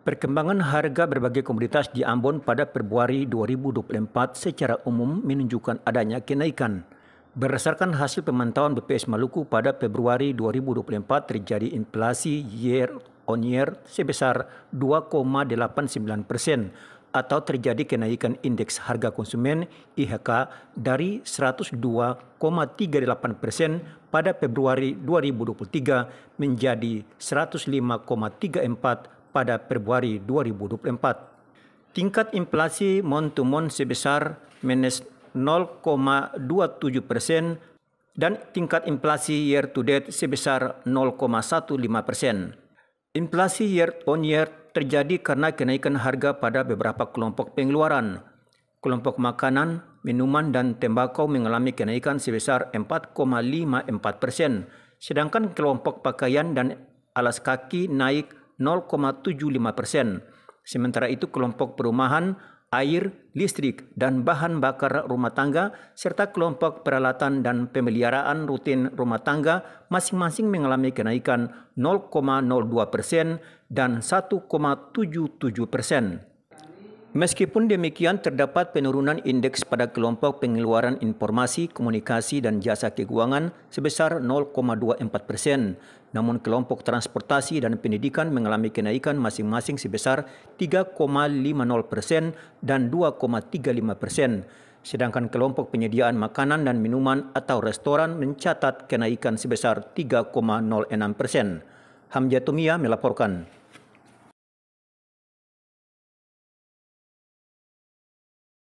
Perkembangan harga berbagai komoditas di Ambon pada Februari 2024 secara umum menunjukkan adanya kenaikan. Berdasarkan hasil pemantauan BPS Maluku pada Februari 2024 terjadi inflasi year on year sebesar 2,89 persen atau terjadi kenaikan indeks harga konsumen IHK dari 102,38 persen pada Februari 2023 menjadi 105,34 pada Februari 2024. Tingkat inflasi month-to-month sebesar minus 0,27 persen dan tingkat inflasi year-to-date sebesar 0,15 persen. Inflasi year-on-year terjadi karena kenaikan harga pada beberapa kelompok pengeluaran. Kelompok makanan, minuman, dan tembakau mengalami kenaikan sebesar 4,54 persen, sedangkan kelompok pakaian dan alas kaki naik 0,75 persen. Sementara itu kelompok perumahan, air, listrik, dan bahan bakar rumah tangga, serta kelompok peralatan dan pemeliharaan rutin rumah tangga masing-masing mengalami kenaikan 0,02 persen dan 1,77 persen. Meskipun demikian, terdapat penurunan indeks pada kelompok pengeluaran informasi, komunikasi, dan jasa keuangan sebesar 0,24 persen. Namun kelompok transportasi dan pendidikan mengalami kenaikan masing-masing sebesar 3,50 persen dan 2,35 persen. Sedangkan kelompok penyediaan makanan dan minuman atau restoran mencatat kenaikan sebesar 3,06 persen. Hamjatumia melaporkan.